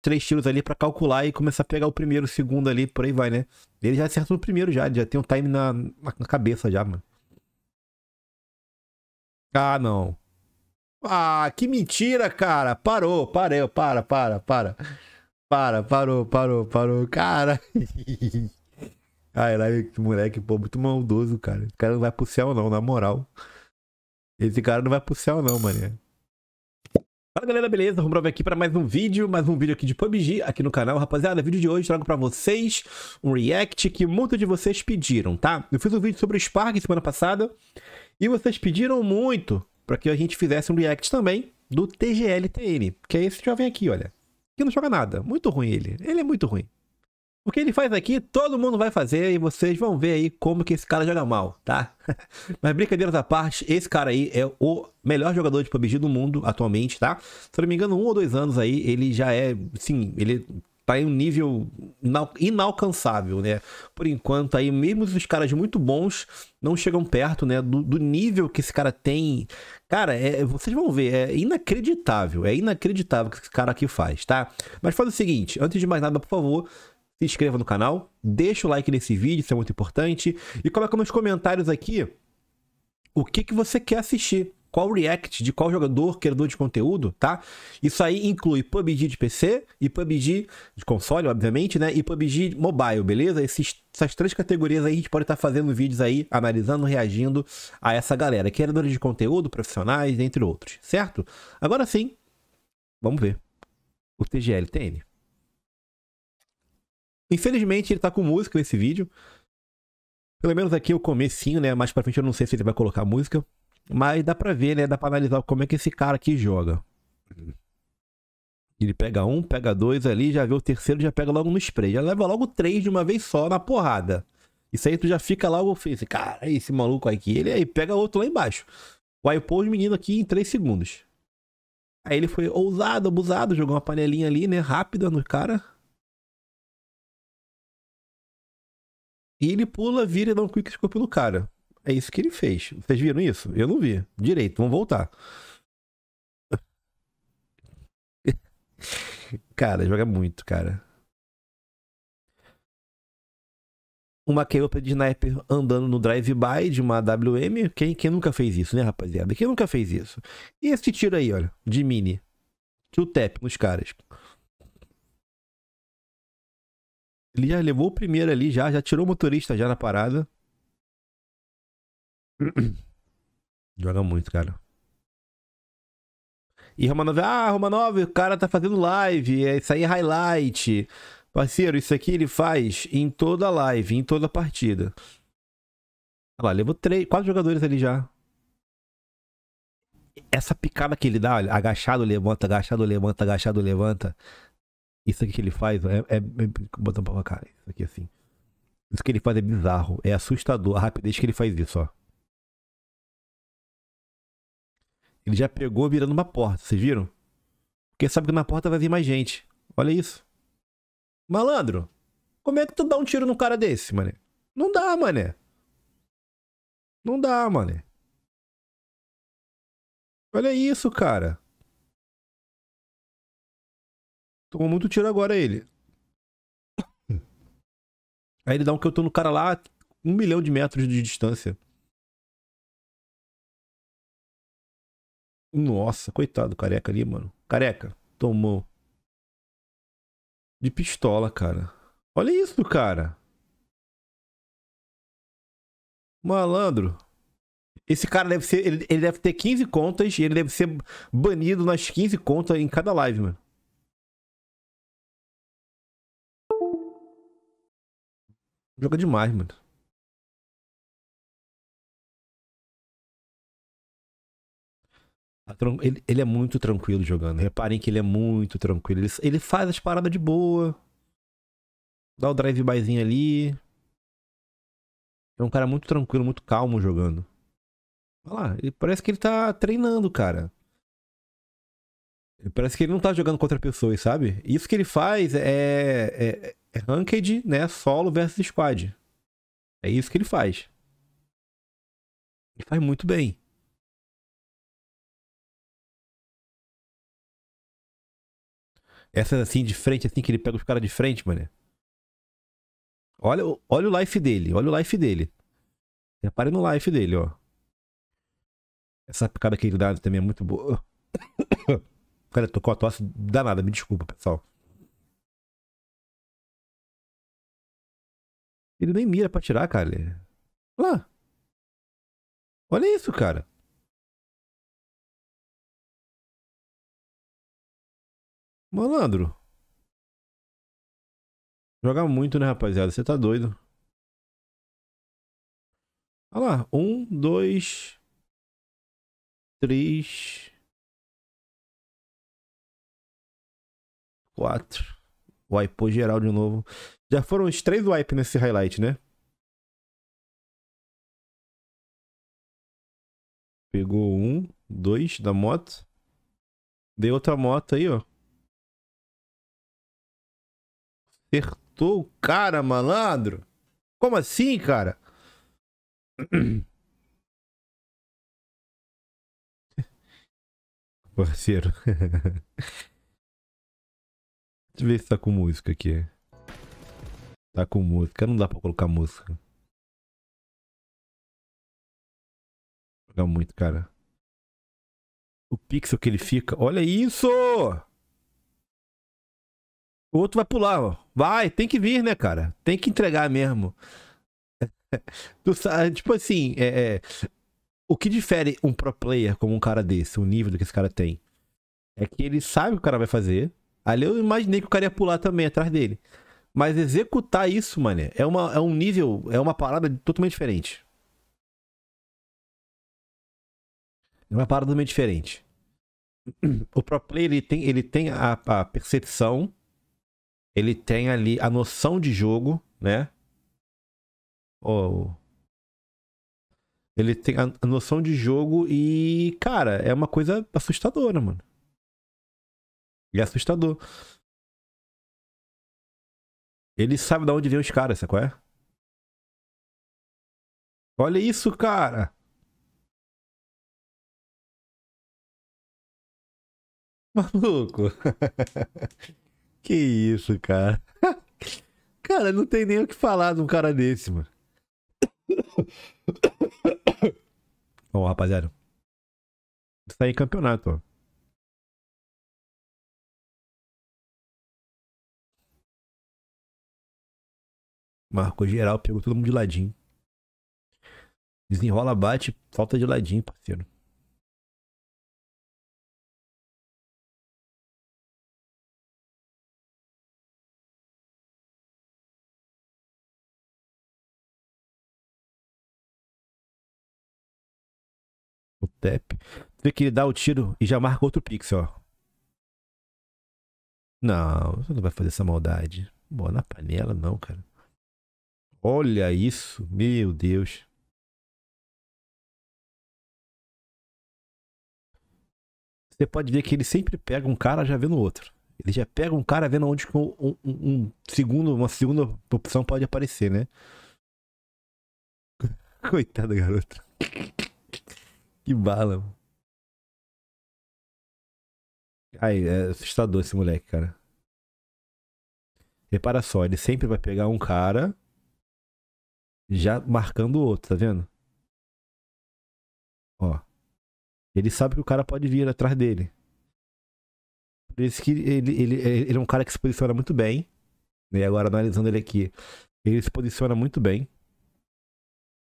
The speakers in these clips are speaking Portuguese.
três tiros ali para calcular e começar a pegar o primeiro, o segundo ali, por aí vai, né? Ele já acertou o primeiro já, ele já tem um time na, na cabeça já, mano. Ah, não. Ah, que mentira, cara. Parou, parou, para, para, para. Para, parou, parou, parou. Cara. Ai lá que moleque, pô, muito maldoso, cara. O cara não vai pro céu, não, na moral. Esse cara não vai pro céu, não, mané. Fala galera, beleza? Rombrov aqui para mais um vídeo, mais um vídeo aqui de PUBG aqui no canal. Rapaziada, vídeo de hoje trago para vocês um react que muitos de vocês pediram, tá? Eu fiz um vídeo sobre o Spark semana passada e vocês pediram muito para que a gente fizesse um react também do TGLTN, que é esse jovem aqui, olha. Que não joga nada, muito ruim ele, ele é muito ruim. O que ele faz aqui, todo mundo vai fazer e vocês vão ver aí como que esse cara joga mal, tá? Mas brincadeiras à parte, esse cara aí é o melhor jogador de PUBG do mundo atualmente, tá? Se não me engano, um ou dois anos aí, ele já é, sim, ele tá em um nível inalcançável, né? Por enquanto aí, mesmo os caras muito bons não chegam perto, né? Do, do nível que esse cara tem. Cara, é, vocês vão ver, é inacreditável, é inacreditável o que esse cara aqui faz, tá? Mas faz o seguinte, antes de mais nada, por favor, se inscreva no canal, deixa o like nesse vídeo, isso é muito importante, e coloca nos comentários aqui o que, que você quer assistir. Qual react de qual jogador, criador de conteúdo, tá? Isso aí inclui PUBG de PC e PUBG de console, obviamente, né? E PUBG mobile, beleza? Esses, essas três categorias aí a gente pode estar tá fazendo vídeos aí, analisando, reagindo a essa galera. Criadores de conteúdo, profissionais, entre outros, certo? Agora sim, vamos ver. O TGL TN. Infelizmente ele tá com música nesse vídeo. Pelo menos aqui o comecinho, né? Mais pra frente eu não sei se ele vai colocar música. Mas dá pra ver, né? Dá pra analisar como é que esse cara aqui joga. Ele pega um, pega dois ali, já vê o terceiro, já pega logo no spray. Já leva logo três de uma vez só na porrada. Isso aí tu já fica logo, esse assim, cara, esse maluco aqui, ele aí pega outro lá embaixo. Wipeou o menino aqui em três segundos. Aí ele foi ousado, abusado, jogou uma panelinha ali, né? Rápida no cara. E ele pula, vira e dá um quick scope no cara. É isso que ele fez. Vocês viram isso? Eu não vi. Direito, vamos voltar. cara, joga muito, cara. Uma K.O.P. de sniper andando no drive-by de uma WM. Quem, quem nunca fez isso, né, rapaziada? Quem nunca fez isso? E esse tiro aí, olha, de mini. Two tap nos caras. Ele já levou o primeiro ali, já, já tirou o motorista já na parada. Joga muito, cara. E Romanov, ah, Romanov, o cara tá fazendo live, é isso aí é highlight. Parceiro, isso aqui ele faz em toda live, em toda partida. Olha lá, levou três, quatro jogadores ali já. Essa picada que ele dá, olha, agachado, levanta, agachado, levanta, agachado, levanta isso aqui que ele faz é, é, é botar para cara isso aqui assim. Isso que ele faz é bizarro, é assustador a rapidez que ele faz isso, ó. Ele já pegou virando uma porta, vocês viram? Porque sabe que na porta vai vir mais gente. Olha isso. Malandro, como é que tu dá um tiro num cara desse, mané? Não dá, mané. Não dá, mané. Olha isso, cara. Tomou muito tiro agora ele. Aí ele dá um que eu tô no cara lá, um milhão de metros de distância. Nossa, coitado, careca ali, mano. Careca, tomou. De pistola, cara. Olha isso, do cara. Malandro. Esse cara deve ser. Ele, ele deve ter 15 contas e ele deve ser banido nas 15 contas em cada live, mano. Joga demais, mano. Tá ele, ele, é muito tranquilo jogando. Reparem que ele é muito tranquilo. Ele, ele faz as paradas de boa. Dá o drive-byzinho ali. É um cara muito tranquilo, muito calmo jogando. Olha lá, ele parece que ele tá treinando, cara. Parece que ele não tá jogando contra pessoas, sabe? Isso que ele faz é, é, é ranked, né? Solo versus squad. É isso que ele faz. Ele faz muito bem. Essas assim de frente, assim que ele pega os caras de frente, mano. Olha, olha o life dele, olha o life dele. Repare no life dele, ó. Essa picada que ele dá também é muito boa. Cara, tocou a tosse danada, me desculpa, pessoal. Ele nem mira pra tirar, cara. Olha lá. Olha isso, cara. Malandro. Joga muito, né, rapaziada? Você tá doido. Olha lá. Um, dois... Três... Quatro... Wipeou geral de novo. Já foram os três wipes nesse highlight, né? Pegou um, dois da moto. Dei outra moto aí, ó. Acertou o cara, malandro. Como assim, cara? Parceiro. Deixa eu ver se tá com música aqui. Tá com música. Não dá pra colocar música. Vou jogar muito, cara. O pixel que ele fica. Olha isso! O outro vai pular, ó. Vai, tem que vir, né, cara? Tem que entregar mesmo. tipo assim, é, é, o que difere um pro player como um cara desse, o nível que esse cara tem, é que ele sabe o que o cara vai fazer, Ali eu imaginei que o cara ia pular também atrás dele. Mas executar isso, mano, é, é um nível, é uma parada totalmente diferente. É uma parada totalmente diferente. O pro player, ele tem, ele tem a, a percepção, ele tem ali a noção de jogo, né? Oh. Ele tem a noção de jogo e, cara, é uma coisa assustadora, mano é assustador. Ele sabe de onde vem os caras, sabe qual é? Olha isso, cara! Maluco! que isso, cara? cara, não tem nem o que falar de um cara desse, mano. Bom, rapaziada. Isso aí é campeonato, ó. Marcou geral, pegou todo mundo de ladinho. Desenrola, bate, falta de ladinho, parceiro. O tap. Tu vê que ele dá o tiro e já marca outro pixel, ó. Não, você não vai fazer essa maldade. Boa na panela, não, cara. Olha isso, meu Deus. Você pode ver que ele sempre pega um cara já vendo outro. Ele já pega um cara vendo onde um, um, um segundo, uma segunda opção pode aparecer, né? Coitado, garoto. Que bala. Ai, é assustador esse moleque, cara. Repara só, ele sempre vai pegar um cara já marcando o outro, tá vendo? Ó. Ele sabe que o cara pode vir atrás dele. Por isso que ele, ele, ele é um cara que se posiciona muito bem. Né? E agora analisando ele aqui. Ele se posiciona muito bem.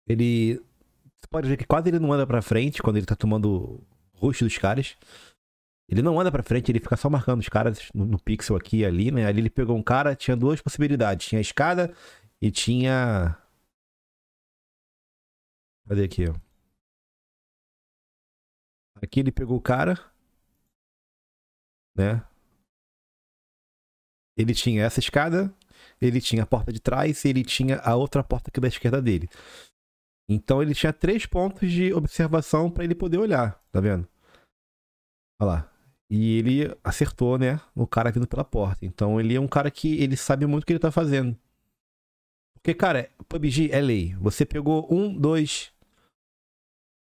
Ele. Você pode ver que quase ele não anda pra frente quando ele tá tomando rosto dos caras. Ele não anda pra frente, ele fica só marcando os caras no, no pixel aqui e ali, né? Ali ele pegou um cara, tinha duas possibilidades. Tinha a escada e tinha Cadê aqui, ó? Aqui ele pegou o cara, né? Ele tinha essa escada, ele tinha a porta de trás e ele tinha a outra porta aqui da esquerda dele. Então ele tinha três pontos de observação para ele poder olhar, tá vendo? Olha lá. E ele acertou, né, o cara vindo pela porta. Então ele é um cara que ele sabe muito o que ele tá fazendo. Porque, cara, PUBG é lei. Você pegou um, dois,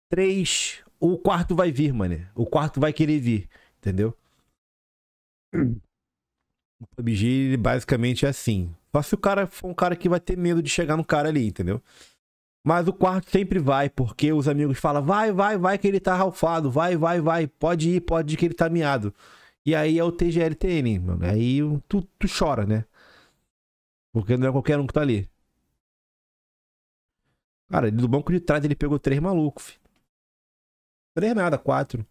três, o quarto vai vir, mano. O quarto vai querer vir, entendeu? O PUBG basicamente é assim. Só se o cara for um cara que vai ter medo de chegar no cara ali, entendeu? Mas o quarto sempre vai, porque os amigos falam: vai, vai, vai, que ele tá ralfado, vai, vai, vai, pode ir, pode ir, que ele tá miado. E aí é o TGLTN, mano. Aí tu, tu chora, né? Porque não é qualquer um que tá ali. Cara, do banco de trás ele pegou três malucos, filho. Três nada, quatro.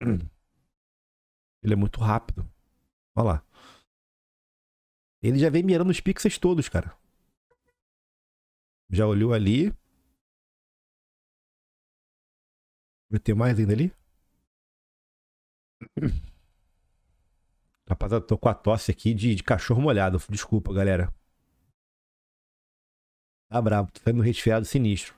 Ele é muito rápido. Olha lá. Ele já vem mirando os pixels todos, cara. Já olhou ali. Vai ter mais ainda ali? Rapaziada, tô com a tosse aqui de, de cachorro molhado. Desculpa, galera. Tá bravo, tu fazendo um resfriado sinistro.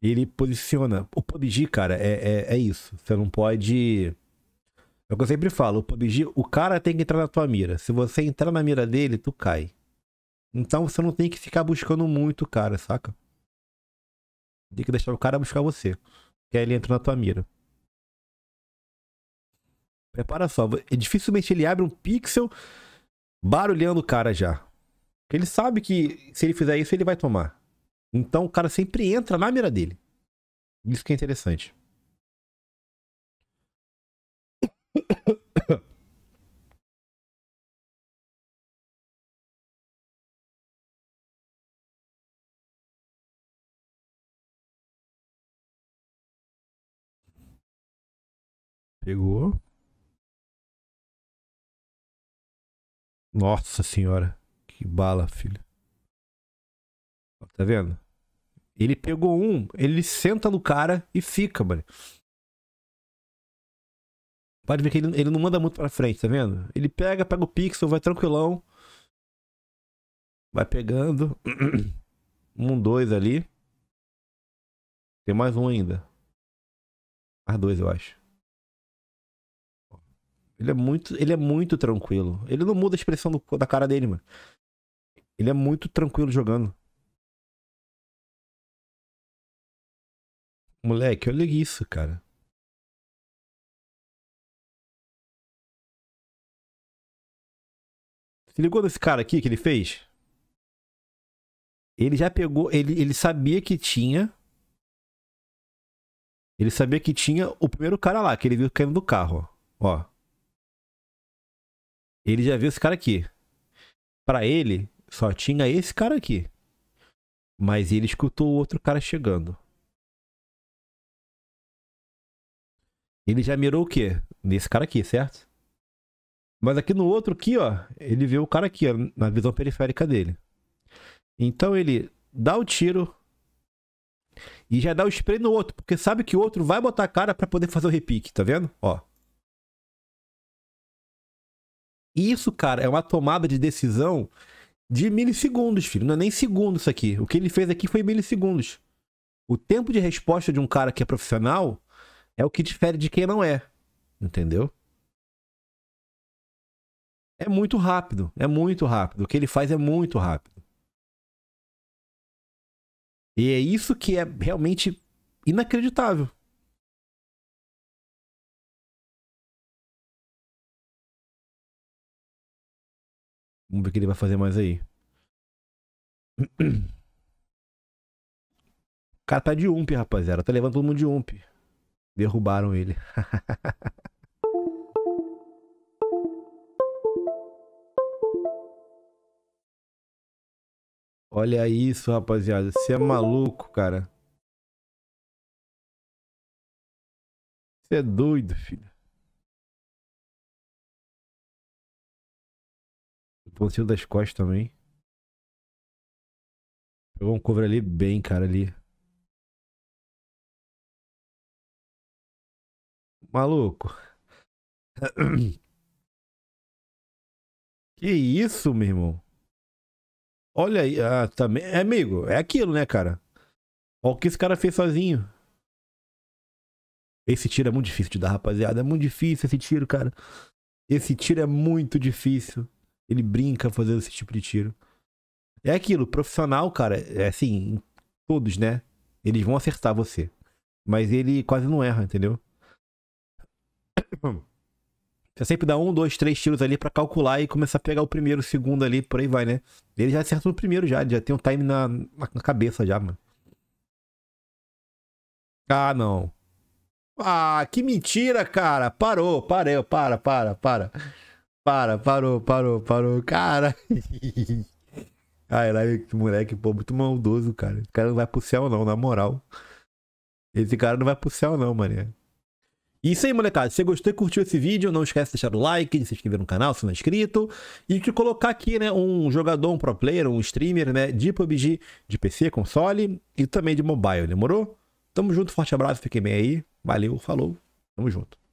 Ele posiciona. O PUBG, cara, é, é, é isso. Você não pode. É o que eu sempre falo, o PUBG, o cara tem que entrar na tua mira. Se você entrar na mira dele, tu cai. Então você não tem que ficar buscando muito o cara, saca? Tem que deixar o cara buscar você. Que aí ele entra na tua mira. Prepara só, é dificilmente ele abre um pixel barulhando o cara já. Porque ele sabe que se ele fizer isso, ele vai tomar. Então o cara sempre entra na mira dele. Isso que é interessante. Pegou. Nossa senhora, que bala, filho. Tá vendo? Ele pegou um, ele senta no cara e fica, mano. Pode ver que ele, ele não manda muito pra frente, tá vendo? Ele pega, pega o pixel, vai tranquilão. Vai pegando. Um, dois ali. Tem mais um ainda. Mais dois, eu acho. Ele é muito, ele é muito tranquilo. Ele não muda a expressão do, da cara dele, mano. Ele é muito tranquilo jogando. Moleque, olha isso, cara. Se ligou nesse cara aqui que ele fez? Ele já pegou, ele, ele sabia que tinha. Ele sabia que tinha o primeiro cara lá, que ele viu caindo do carro, ó. Ele já viu esse cara aqui. Para ele, só tinha esse cara aqui. Mas ele escutou o outro cara chegando. Ele já mirou o quê? Nesse cara aqui, certo? Mas aqui no outro aqui, ó, ele vê o cara aqui, ó, na visão periférica dele. Então ele dá o tiro e já dá o spray no outro, porque sabe que o outro vai botar a cara para poder fazer o repique, tá vendo? Ó. E isso, cara, é uma tomada de decisão de milissegundos, filho. Não é nem segundo isso aqui. O que ele fez aqui foi milissegundos. O tempo de resposta de um cara que é profissional é o que difere de quem não é. Entendeu? É muito rápido. É muito rápido. O que ele faz é muito rápido. E é isso que é realmente inacreditável. Vamos ver o que ele vai fazer mais aí. O cara tá de ump, rapaziada. Tá levando todo mundo de ump. Derrubaram ele. Olha isso, rapaziada. Você é maluco, cara. Você é doido, filho. pontinho das costas também. Pegou um cover ali bem, cara, ali. Maluco. Que isso, meu irmão. Olha aí, ah, também, é, amigo, é aquilo, né, cara? Olha o que esse cara fez sozinho. Esse tiro é muito difícil de dar, rapaziada. É muito difícil esse tiro, cara. Esse tiro é muito difícil. Ele brinca fazendo esse tipo de tiro. É aquilo, profissional, cara, é assim, todos, né? Eles vão acertar você. Mas ele quase não erra, entendeu? Você sempre dá um, dois, três tiros ali para calcular e começar a pegar o primeiro, o segundo ali, por aí vai, né? Ele já acerta no primeiro já, ele já tem um time na, na cabeça já, mano. Ah, não. Ah, que mentira, cara. Parou, pareu, para, para, para. Para, parou, parou, parou. Cara. Ai, que moleque, pô, muito maldoso, cara. Esse cara não vai pro céu, não, na moral. Esse cara não vai pro céu, não, mané. E isso aí, molecada. Se você gostou e curtiu esse vídeo, não esquece de deixar o like, de se inscrever no canal se não é inscrito. E de colocar aqui, né, um jogador, um pro player, um streamer, né, de PUBG, de PC, console e também de mobile, demorou? Tamo junto, forte abraço, fiquem bem aí. Valeu, falou, tamo junto.